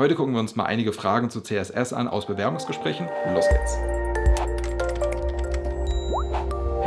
Heute gucken wir uns mal einige Fragen zu CSS an aus Bewerbungsgesprächen. Los geht's!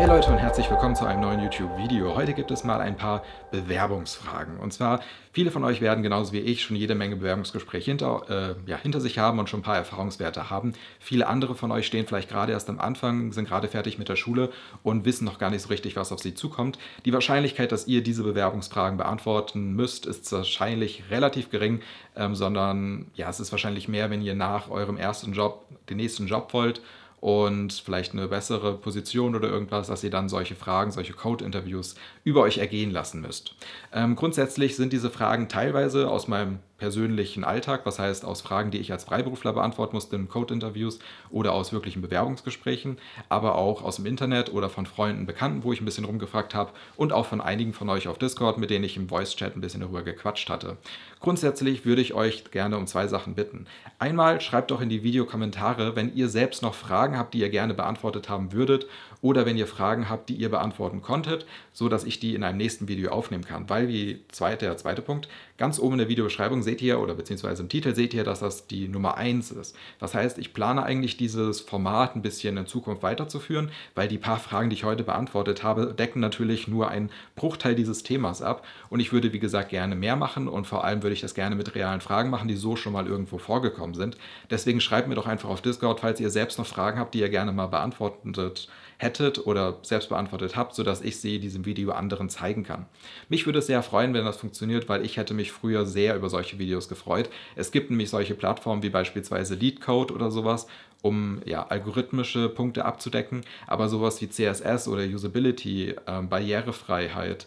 Hey Leute und herzlich willkommen zu einem neuen YouTube-Video. Heute gibt es mal ein paar Bewerbungsfragen. Und zwar, viele von euch werden genauso wie ich schon jede Menge Bewerbungsgespräche hinter, äh, ja, hinter sich haben und schon ein paar Erfahrungswerte haben. Viele andere von euch stehen vielleicht gerade erst am Anfang, sind gerade fertig mit der Schule und wissen noch gar nicht so richtig, was auf sie zukommt. Die Wahrscheinlichkeit, dass ihr diese Bewerbungsfragen beantworten müsst, ist wahrscheinlich relativ gering, ähm, sondern ja, es ist wahrscheinlich mehr, wenn ihr nach eurem ersten Job den nächsten Job wollt und vielleicht eine bessere Position oder irgendwas, dass ihr dann solche Fragen, solche Code-Interviews über euch ergehen lassen müsst. Ähm, grundsätzlich sind diese Fragen teilweise aus meinem persönlichen Alltag, was heißt aus Fragen, die ich als Freiberufler beantworten musste in Code-Interviews oder aus wirklichen Bewerbungsgesprächen, aber auch aus dem Internet oder von Freunden, Bekannten, wo ich ein bisschen rumgefragt habe und auch von einigen von euch auf Discord, mit denen ich im Voice-Chat ein bisschen darüber gequatscht hatte. Grundsätzlich würde ich euch gerne um zwei Sachen bitten. Einmal schreibt doch in die Videokommentare, wenn ihr selbst noch Fragen habt, die ihr gerne beantwortet haben würdet oder wenn ihr Fragen habt, die ihr beantworten konntet, sodass ich die in einem nächsten Video aufnehmen kann, weil wie zweite, der zweite Punkt, ganz oben in der Videobeschreibung seht ihr oder beziehungsweise im Titel seht ihr, dass das die Nummer 1 ist. Das heißt, ich plane eigentlich dieses Format ein bisschen in Zukunft weiterzuführen, weil die paar Fragen, die ich heute beantwortet habe, decken natürlich nur einen Bruchteil dieses Themas ab. Und ich würde, wie gesagt, gerne mehr machen und vor allem würde ich das gerne mit realen Fragen machen, die so schon mal irgendwo vorgekommen sind. Deswegen schreibt mir doch einfach auf Discord, falls ihr selbst noch Fragen habt, die ihr gerne mal beantwortet hättet oder selbst beantwortet habt, sodass ich sie diesem Video anderen zeigen kann. Mich würde es sehr freuen, wenn das funktioniert, weil ich hätte mich früher sehr über solche Videos gefreut. Es gibt nämlich solche Plattformen wie beispielsweise LeadCode oder sowas, um ja, algorithmische Punkte abzudecken, aber sowas wie CSS oder Usability, äh, Barrierefreiheit,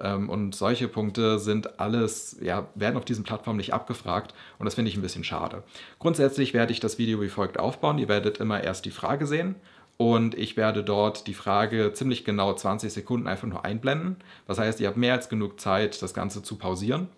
ähm, und solche Punkte sind alles, ja, werden auf diesen Plattformen nicht abgefragt und das finde ich ein bisschen schade. Grundsätzlich werde ich das Video wie folgt aufbauen. Ihr werdet immer erst die Frage sehen und ich werde dort die Frage ziemlich genau 20 Sekunden einfach nur einblenden. Das heißt, ihr habt mehr als genug Zeit, das Ganze zu pausieren.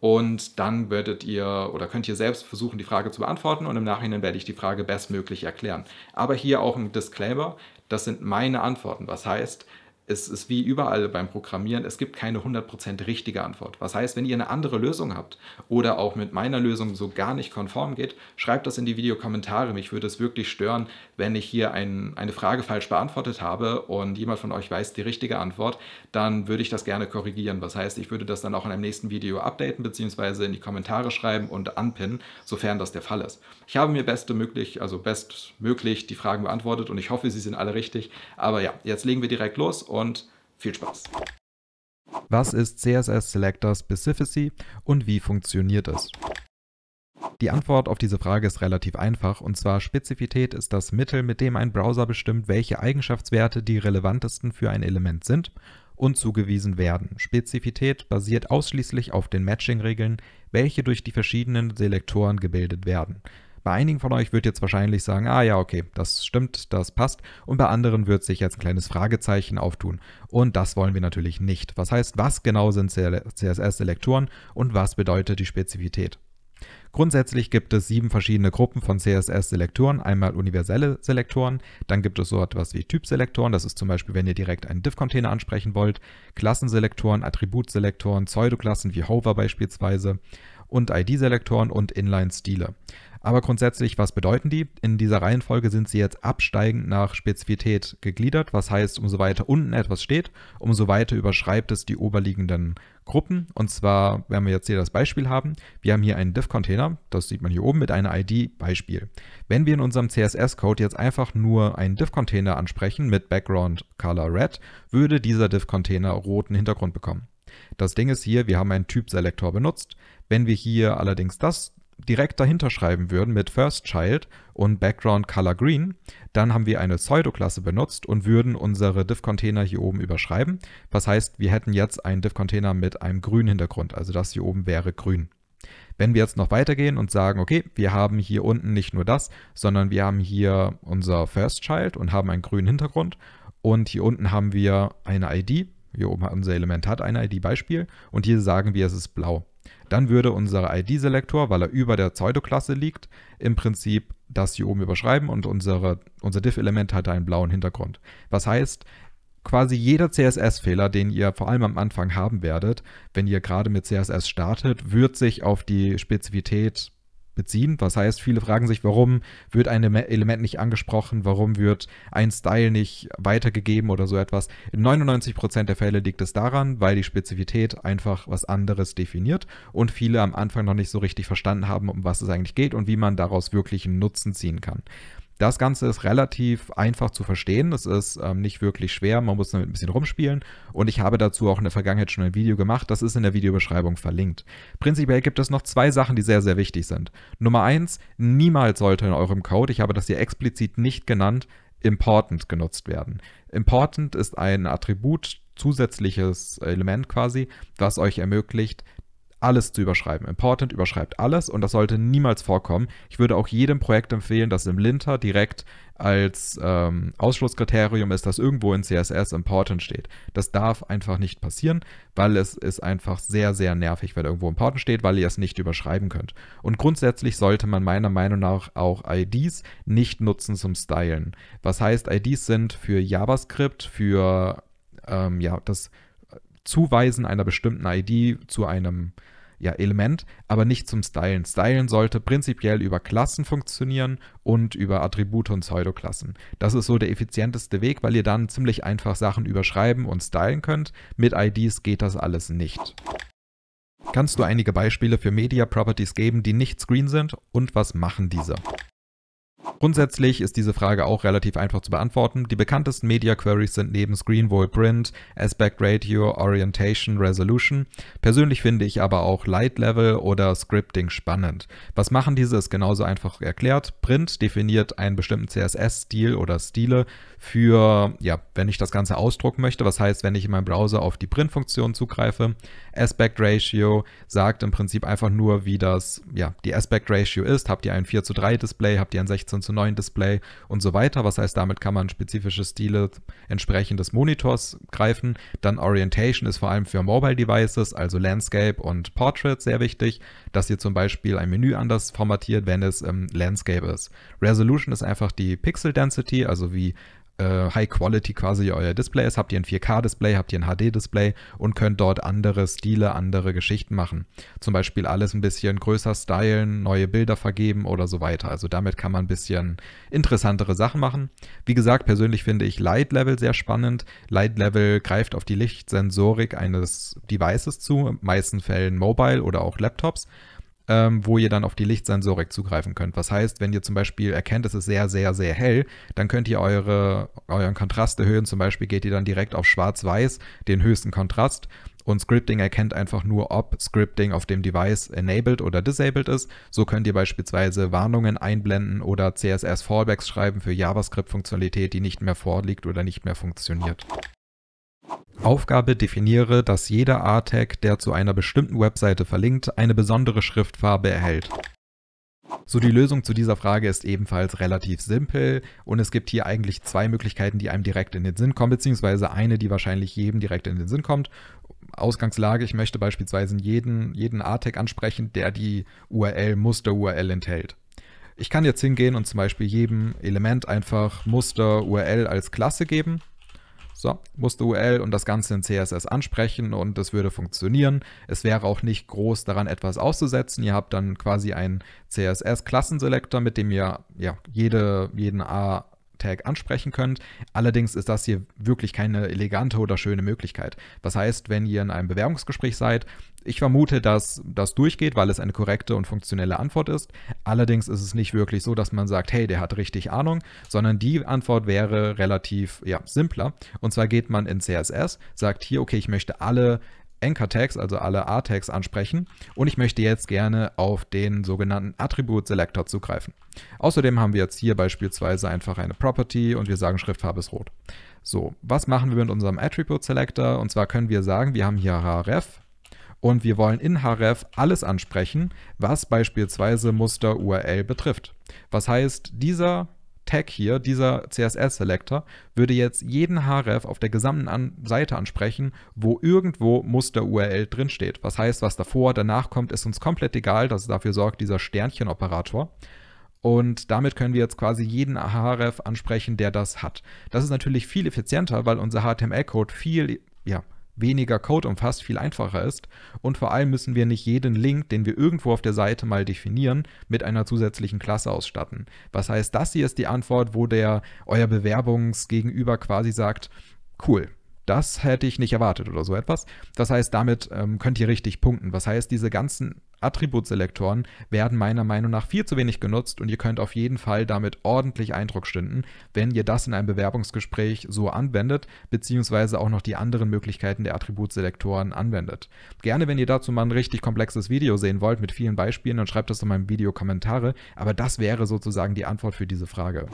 Und dann werdet ihr oder könnt ihr selbst versuchen, die Frage zu beantworten und im Nachhinein werde ich die Frage bestmöglich erklären. Aber hier auch ein Disclaimer, das sind meine Antworten. Was heißt, es ist wie überall beim Programmieren, es gibt keine 100% richtige Antwort. Was heißt, wenn ihr eine andere Lösung habt oder auch mit meiner Lösung so gar nicht konform geht, schreibt das in die Videokommentare. Mich würde es wirklich stören, wenn ich hier ein, eine Frage falsch beantwortet habe und jemand von euch weiß die richtige Antwort, dann würde ich das gerne korrigieren. Was heißt, ich würde das dann auch in einem nächsten Video updaten bzw. in die Kommentare schreiben und anpinnen, sofern das der Fall ist. Ich habe mir bestmöglich, also bestmöglich die Fragen beantwortet und ich hoffe, sie sind alle richtig. Aber ja, jetzt legen wir direkt los und und viel Spaß. Was ist CSS Selector Specificity und wie funktioniert es? Die Antwort auf diese Frage ist relativ einfach, und zwar Spezifität ist das Mittel, mit dem ein Browser bestimmt, welche Eigenschaftswerte die relevantesten für ein Element sind und zugewiesen werden. Spezifität basiert ausschließlich auf den Matching-Regeln, welche durch die verschiedenen Selektoren gebildet werden. Bei einigen von euch wird jetzt wahrscheinlich sagen, ah ja, okay, das stimmt, das passt. Und bei anderen wird sich jetzt ein kleines Fragezeichen auftun. Und das wollen wir natürlich nicht. Was heißt, was genau sind CSS-Selektoren und was bedeutet die Spezifität? Grundsätzlich gibt es sieben verschiedene Gruppen von CSS-Selektoren. Einmal universelle Selektoren, dann gibt es so etwas wie Typselektoren, das ist zum Beispiel, wenn ihr direkt einen Div-Container ansprechen wollt, Klassenselektoren, Attributselektoren, Pseudoklassen wie Hover beispielsweise und ID-Selektoren und Inline-Stile. Aber grundsätzlich, was bedeuten die? In dieser Reihenfolge sind sie jetzt absteigend nach Spezifität gegliedert, was heißt, umso weiter unten etwas steht, umso weiter überschreibt es die oberliegenden Gruppen. Und zwar, wenn wir jetzt hier das Beispiel haben, wir haben hier einen Div-Container, das sieht man hier oben mit einer ID Beispiel. Wenn wir in unserem CSS-Code jetzt einfach nur einen Div-Container ansprechen mit Background Color Red, würde dieser Div-Container roten Hintergrund bekommen. Das Ding ist hier, wir haben einen Typ-Selektor benutzt. Wenn wir hier allerdings das direkt dahinter schreiben würden mit First Child und Background Color Green, dann haben wir eine Pseudoklasse benutzt und würden unsere Div-Container hier oben überschreiben. Was heißt, wir hätten jetzt einen Div-Container mit einem grünen Hintergrund, also das hier oben wäre grün. Wenn wir jetzt noch weitergehen und sagen, okay, wir haben hier unten nicht nur das, sondern wir haben hier unser First Child und haben einen grünen Hintergrund und hier unten haben wir eine ID, hier oben unser Element hat eine ID-Beispiel und hier sagen wir, es ist blau. Dann würde unser ID-Selektor, weil er über der Pseudoklasse liegt, im Prinzip das hier oben überschreiben und unsere, unser diff element hat einen blauen Hintergrund. Was heißt, quasi jeder CSS-Fehler, den ihr vor allem am Anfang haben werdet, wenn ihr gerade mit CSS startet, wird sich auf die Spezifität beziehen. Was heißt, viele fragen sich, warum wird ein Element nicht angesprochen, warum wird ein Style nicht weitergegeben oder so etwas. In 99% der Fälle liegt es daran, weil die Spezifität einfach was anderes definiert und viele am Anfang noch nicht so richtig verstanden haben, um was es eigentlich geht und wie man daraus wirklich einen Nutzen ziehen kann. Das Ganze ist relativ einfach zu verstehen. Es ist ähm, nicht wirklich schwer. Man muss damit ein bisschen rumspielen. Und ich habe dazu auch in der Vergangenheit schon ein Video gemacht. Das ist in der Videobeschreibung verlinkt. Prinzipiell gibt es noch zwei Sachen, die sehr, sehr wichtig sind. Nummer eins, niemals sollte in eurem Code, ich habe das hier explizit nicht genannt, important genutzt werden. Important ist ein Attribut, zusätzliches Element quasi, was euch ermöglicht, alles zu überschreiben. Important überschreibt alles und das sollte niemals vorkommen. Ich würde auch jedem Projekt empfehlen, dass im Linter direkt als ähm, Ausschlusskriterium ist, dass irgendwo in CSS Important steht. Das darf einfach nicht passieren, weil es ist einfach sehr, sehr nervig, wenn irgendwo Important steht, weil ihr es nicht überschreiben könnt. Und grundsätzlich sollte man meiner Meinung nach auch IDs nicht nutzen zum Stylen. Was heißt, IDs sind für JavaScript, für ähm, ja, das Zuweisen einer bestimmten ID zu einem ja, Element, aber nicht zum Stylen. Stylen sollte prinzipiell über Klassen funktionieren und über Attribute und Pseudoklassen. Das ist so der effizienteste Weg, weil ihr dann ziemlich einfach Sachen überschreiben und stylen könnt. Mit IDs geht das alles nicht. Kannst du einige Beispiele für Media Properties geben, die nicht Screen sind und was machen diese? Grundsätzlich ist diese Frage auch relativ einfach zu beantworten. Die bekanntesten Media Queries sind neben Screen wohl Print, Aspect Ratio, Orientation, Resolution. Persönlich finde ich aber auch Light Level oder Scripting spannend. Was machen diese ist genauso einfach erklärt. Print definiert einen bestimmten CSS-Stil oder Stile für, ja, wenn ich das Ganze ausdrucken möchte. Was heißt, wenn ich in meinem Browser auf die Print-Funktion zugreife. Aspect Ratio sagt im Prinzip einfach nur, wie das, ja, die Aspect Ratio ist. Habt ihr ein 4 zu 3 Display, habt ihr ein 16 zu 9 Display und so weiter. Was heißt, damit kann man spezifische Stile entsprechend des Monitors greifen. Dann Orientation ist vor allem für Mobile Devices, also Landscape und Portrait sehr wichtig, dass ihr zum Beispiel ein Menü anders formatiert, wenn es im Landscape ist. Resolution ist einfach die Pixel Density, also wie äh, High Quality quasi euer Display ist. Habt ihr ein 4K-Display, habt ihr ein HD-Display und könnt dort andere Stile, andere Geschichten machen. Zum Beispiel alles ein bisschen größer stylen, neue Bilder vergeben oder so weiter. Also damit kann man ein bisschen interessantere Sachen machen. Wie gesagt, persönlich finde ich Light Level sehr spannend. Light Level greift auf die Lichtsensorik eines Devices zu, in meisten Fällen Mobile oder auch Laptops ähm, wo ihr dann auf die Lichtsensorik zugreifen könnt. Was heißt, wenn ihr zum Beispiel erkennt, es ist sehr, sehr, sehr hell, dann könnt ihr eure, euren Kontrast erhöhen. Zum Beispiel geht ihr dann direkt auf Schwarz-Weiß, den höchsten Kontrast. Und Scripting erkennt einfach nur, ob Scripting auf dem Device enabled oder disabled ist. So könnt ihr beispielsweise Warnungen einblenden oder CSS-Fallbacks schreiben für JavaScript-Funktionalität, die nicht mehr vorliegt oder nicht mehr funktioniert. Aufgabe definiere, dass jeder A-Tag, der zu einer bestimmten Webseite verlinkt, eine besondere Schriftfarbe erhält. So, die Lösung zu dieser Frage ist ebenfalls relativ simpel und es gibt hier eigentlich zwei Möglichkeiten, die einem direkt in den Sinn kommen, beziehungsweise eine, die wahrscheinlich jedem direkt in den Sinn kommt. Ausgangslage, ich möchte beispielsweise jeden, jeden A-Tag ansprechen, der die URL, Muster-URL enthält. Ich kann jetzt hingehen und zum Beispiel jedem Element einfach Muster-URL als Klasse geben so, musste UL und das Ganze in CSS ansprechen und es würde funktionieren. Es wäre auch nicht groß daran, etwas auszusetzen. Ihr habt dann quasi einen CSS-Klassenselektor, mit dem ihr ja, jede, jeden A Tag ansprechen könnt. Allerdings ist das hier wirklich keine elegante oder schöne Möglichkeit. Das heißt, wenn ihr in einem Bewerbungsgespräch seid ich vermute, dass das durchgeht, weil es eine korrekte und funktionelle Antwort ist. Allerdings ist es nicht wirklich so, dass man sagt, hey, der hat richtig Ahnung, sondern die Antwort wäre relativ ja, simpler. Und zwar geht man in CSS, sagt hier, okay, ich möchte alle Anchor-Tags, also alle A-Tags ansprechen und ich möchte jetzt gerne auf den sogenannten Attribut-Selector zugreifen. Außerdem haben wir jetzt hier beispielsweise einfach eine Property und wir sagen Schriftfarbe ist rot. So, was machen wir mit unserem Attribute Selector? Und zwar können wir sagen, wir haben hier href und wir wollen in href alles ansprechen, was beispielsweise Muster URL betrifft. Was heißt, dieser Tag hier, dieser CSS-Selector, würde jetzt jeden href auf der gesamten An Seite ansprechen, wo irgendwo Muster-URL drinsteht. Was heißt, was davor, danach kommt, ist uns komplett egal, dass dafür sorgt dieser Sternchen-Operator. Und damit können wir jetzt quasi jeden href ansprechen, der das hat. Das ist natürlich viel effizienter, weil unser HTML-Code viel ja, weniger Code umfasst, viel einfacher ist. Und vor allem müssen wir nicht jeden Link, den wir irgendwo auf der Seite mal definieren, mit einer zusätzlichen Klasse ausstatten. Was heißt, das hier ist die Antwort, wo der euer Bewerbungsgegenüber quasi sagt, cool, das hätte ich nicht erwartet oder so etwas. Das heißt, damit ähm, könnt ihr richtig punkten. Was heißt, diese ganzen Attributselektoren werden meiner Meinung nach viel zu wenig genutzt und ihr könnt auf jeden Fall damit ordentlich Eindruck stünden, wenn ihr das in einem Bewerbungsgespräch so anwendet, beziehungsweise auch noch die anderen Möglichkeiten der Attributselektoren anwendet. Gerne, wenn ihr dazu mal ein richtig komplexes Video sehen wollt mit vielen Beispielen, dann schreibt das in meinem Video Kommentare, aber das wäre sozusagen die Antwort für diese Frage.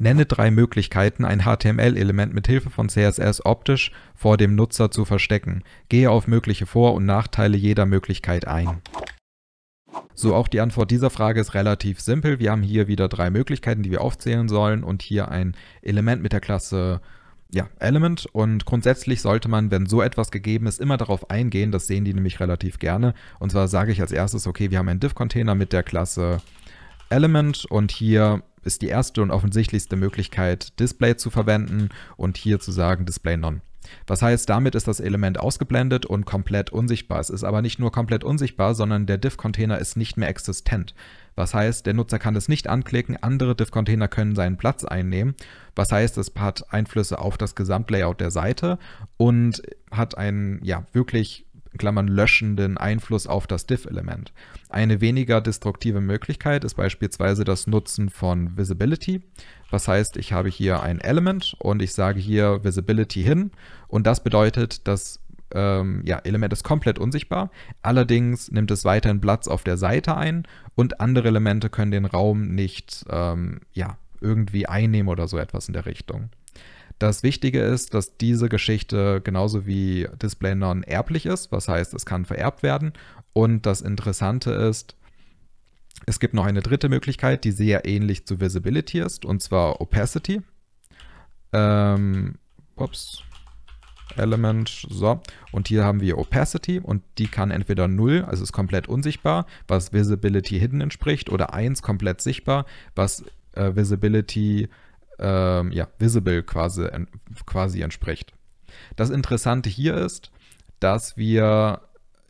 Nenne drei Möglichkeiten, ein HTML-Element mit Hilfe von CSS optisch vor dem Nutzer zu verstecken. Gehe auf mögliche Vor- und Nachteile jeder Möglichkeit ein. So, auch die Antwort dieser Frage ist relativ simpel. Wir haben hier wieder drei Möglichkeiten, die wir aufzählen sollen und hier ein Element mit der Klasse ja, Element und grundsätzlich sollte man, wenn so etwas gegeben ist, immer darauf eingehen, das sehen die nämlich relativ gerne. Und zwar sage ich als erstes, okay, wir haben einen Div-Container mit der Klasse Element und hier ist die erste und offensichtlichste Möglichkeit, Display zu verwenden und hier zu sagen Display None. Was heißt, damit ist das Element ausgeblendet und komplett unsichtbar. Es ist aber nicht nur komplett unsichtbar, sondern der div-Container ist nicht mehr existent. Was heißt, der Nutzer kann es nicht anklicken, andere div-Container können seinen Platz einnehmen. Was heißt, es hat Einflüsse auf das Gesamtlayout der Seite und hat einen ja wirklich Klammern löschenden Einfluss auf das diff-Element. Eine weniger destruktive Möglichkeit ist beispielsweise das Nutzen von Visibility. Was heißt, ich habe hier ein Element und ich sage hier Visibility hin und das bedeutet, dass ähm, ja, Element ist komplett unsichtbar. Allerdings nimmt es weiterhin Platz auf der Seite ein und andere Elemente können den Raum nicht ähm, ja, irgendwie einnehmen oder so etwas in der Richtung. Das Wichtige ist, dass diese Geschichte genauso wie Display Non erblich ist, was heißt, es kann vererbt werden. Und das Interessante ist, es gibt noch eine dritte Möglichkeit, die sehr ähnlich zu Visibility ist, und zwar Opacity. Ähm, ups, Element, so. Und hier haben wir Opacity und die kann entweder 0, also ist komplett unsichtbar, was Visibility Hidden entspricht, oder 1, komplett sichtbar, was äh, Visibility ähm, ja, visible quasi, quasi entspricht. Das Interessante hier ist, dass wir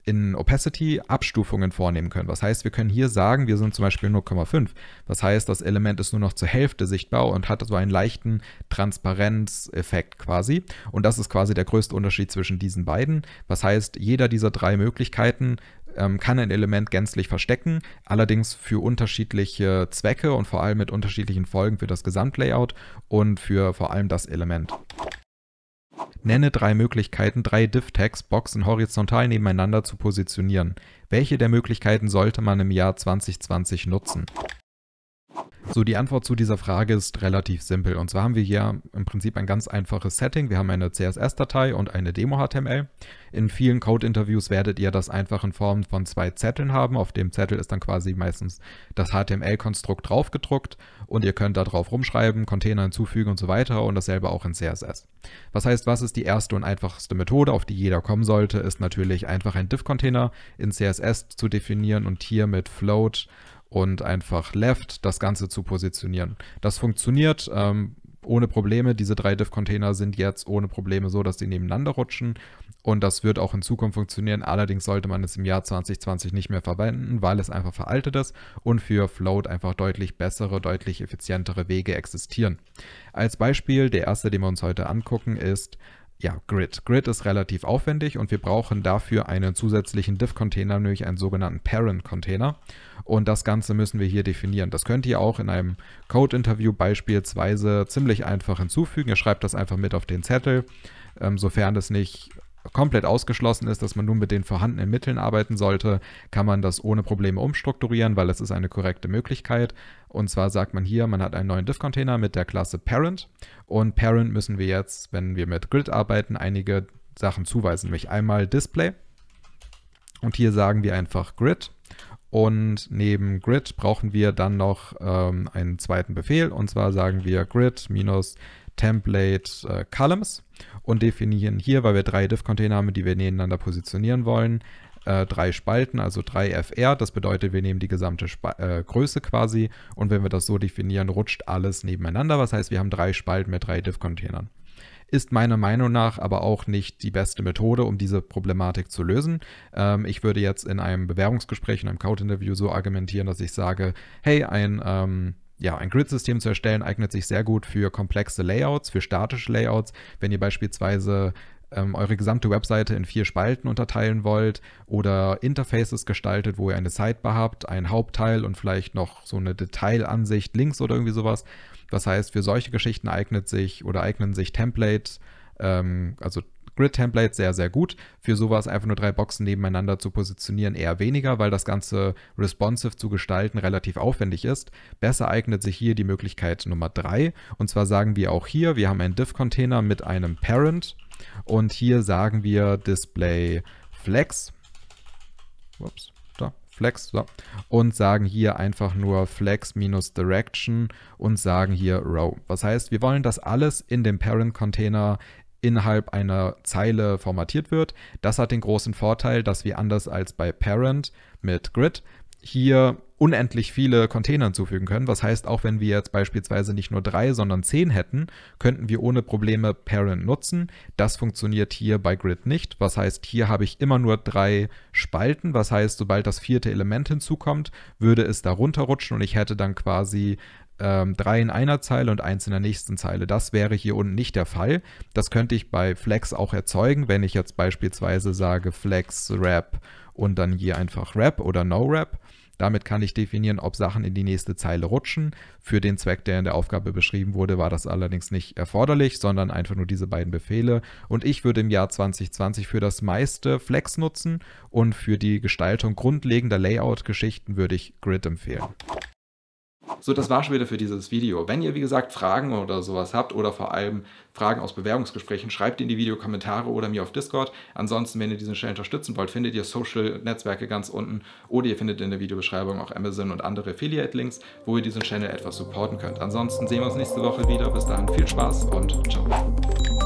in Opacity Abstufungen vornehmen können. Was heißt, wir können hier sagen, wir sind zum Beispiel 0,5. Was heißt, das Element ist nur noch zur Hälfte sichtbar und hat so einen leichten Transparenzeffekt quasi. Und das ist quasi der größte Unterschied zwischen diesen beiden. Was heißt, jeder dieser drei Möglichkeiten ähm, kann ein Element gänzlich verstecken, allerdings für unterschiedliche Zwecke und vor allem mit unterschiedlichen Folgen für das Gesamtlayout und für vor allem das Element. Nenne drei Möglichkeiten, drei Div-Tags-Boxen horizontal nebeneinander zu positionieren. Welche der Möglichkeiten sollte man im Jahr 2020 nutzen? So, die Antwort zu dieser Frage ist relativ simpel. Und zwar haben wir hier im Prinzip ein ganz einfaches Setting. Wir haben eine CSS-Datei und eine Demo-HTML. In vielen Code-Interviews werdet ihr das einfach in Form von zwei Zetteln haben. Auf dem Zettel ist dann quasi meistens das HTML-Konstrukt draufgedruckt und ihr könnt da drauf rumschreiben, Container hinzufügen und so weiter und dasselbe auch in CSS. Was heißt, was ist die erste und einfachste Methode, auf die jeder kommen sollte, ist natürlich einfach ein Div-Container in CSS zu definieren und hier mit Float und einfach left das Ganze zu positionieren. Das funktioniert ähm, ohne Probleme. Diese drei diff container sind jetzt ohne Probleme so, dass die nebeneinander rutschen. Und das wird auch in Zukunft funktionieren. Allerdings sollte man es im Jahr 2020 nicht mehr verwenden, weil es einfach veraltet ist und für Float einfach deutlich bessere, deutlich effizientere Wege existieren. Als Beispiel, der erste, den wir uns heute angucken, ist ja, Grid. Grid ist relativ aufwendig und wir brauchen dafür einen zusätzlichen Div-Container, nämlich einen sogenannten Parent-Container. Und das Ganze müssen wir hier definieren. Das könnt ihr auch in einem Code-Interview beispielsweise ziemlich einfach hinzufügen. Ihr schreibt das einfach mit auf den Zettel, ähm, sofern es nicht komplett ausgeschlossen ist, dass man nun mit den vorhandenen Mitteln arbeiten sollte, kann man das ohne Probleme umstrukturieren, weil es ist eine korrekte Möglichkeit. Und zwar sagt man hier, man hat einen neuen diff container mit der Klasse Parent. Und Parent müssen wir jetzt, wenn wir mit Grid arbeiten, einige Sachen zuweisen, nämlich einmal Display. Und hier sagen wir einfach Grid. Und neben Grid brauchen wir dann noch ähm, einen zweiten Befehl. Und zwar sagen wir Grid minus Template äh, Columns und definieren hier, weil wir drei Div-Container haben, die wir nebeneinander positionieren wollen, äh, drei Spalten, also drei FR. Das bedeutet, wir nehmen die gesamte Sp äh, Größe quasi und wenn wir das so definieren, rutscht alles nebeneinander. Was heißt, wir haben drei Spalten mit drei Div-Containern. Ist meiner Meinung nach aber auch nicht die beste Methode, um diese Problematik zu lösen. Ähm, ich würde jetzt in einem Bewerbungsgespräch, in einem Code-Interview so argumentieren, dass ich sage, hey, ein ähm, ja, ein Grid-System zu erstellen eignet sich sehr gut für komplexe Layouts, für statische Layouts. Wenn ihr beispielsweise ähm, eure gesamte Webseite in vier Spalten unterteilen wollt oder Interfaces gestaltet, wo ihr eine Sidebar habt, ein Hauptteil und vielleicht noch so eine Detailansicht links oder irgendwie sowas. Das heißt, für solche Geschichten eignet sich oder eignen sich Templates, ähm, also Grid-Template sehr, sehr gut. Für sowas einfach nur drei Boxen nebeneinander zu positionieren eher weniger, weil das Ganze responsive zu gestalten relativ aufwendig ist. Besser eignet sich hier die Möglichkeit Nummer drei. Und zwar sagen wir auch hier, wir haben einen Div-Container mit einem Parent und hier sagen wir Display Flex. Ups, Flex, so. Und sagen hier einfach nur Flex minus Direction und sagen hier Row. Was heißt, wir wollen das alles in dem Parent-Container innerhalb einer Zeile formatiert wird. Das hat den großen Vorteil, dass wir anders als bei Parent mit Grid hier unendlich viele Container hinzufügen können. Was heißt, auch wenn wir jetzt beispielsweise nicht nur drei, sondern zehn hätten, könnten wir ohne Probleme Parent nutzen. Das funktioniert hier bei Grid nicht. Was heißt, hier habe ich immer nur drei Spalten. Was heißt, sobald das vierte Element hinzukommt, würde es darunter rutschen und ich hätte dann quasi ähm, drei in einer Zeile und eins in der nächsten Zeile. Das wäre hier unten nicht der Fall. Das könnte ich bei Flex auch erzeugen, wenn ich jetzt beispielsweise sage Flex Wrap und dann hier einfach Wrap oder No Wrap. Damit kann ich definieren, ob Sachen in die nächste Zeile rutschen. Für den Zweck, der in der Aufgabe beschrieben wurde, war das allerdings nicht erforderlich, sondern einfach nur diese beiden Befehle. Und ich würde im Jahr 2020 für das meiste Flex nutzen und für die Gestaltung grundlegender Layout-Geschichten würde ich Grid empfehlen. So, das war schon wieder für dieses Video. Wenn ihr, wie gesagt, Fragen oder sowas habt oder vor allem Fragen aus Bewerbungsgesprächen, schreibt in die Videokommentare oder mir auf Discord. Ansonsten, wenn ihr diesen Channel unterstützen wollt, findet ihr Social-Netzwerke ganz unten oder ihr findet in der Videobeschreibung auch Amazon und andere Affiliate-Links, wo ihr diesen Channel etwas supporten könnt. Ansonsten sehen wir uns nächste Woche wieder. Bis dahin viel Spaß und ciao.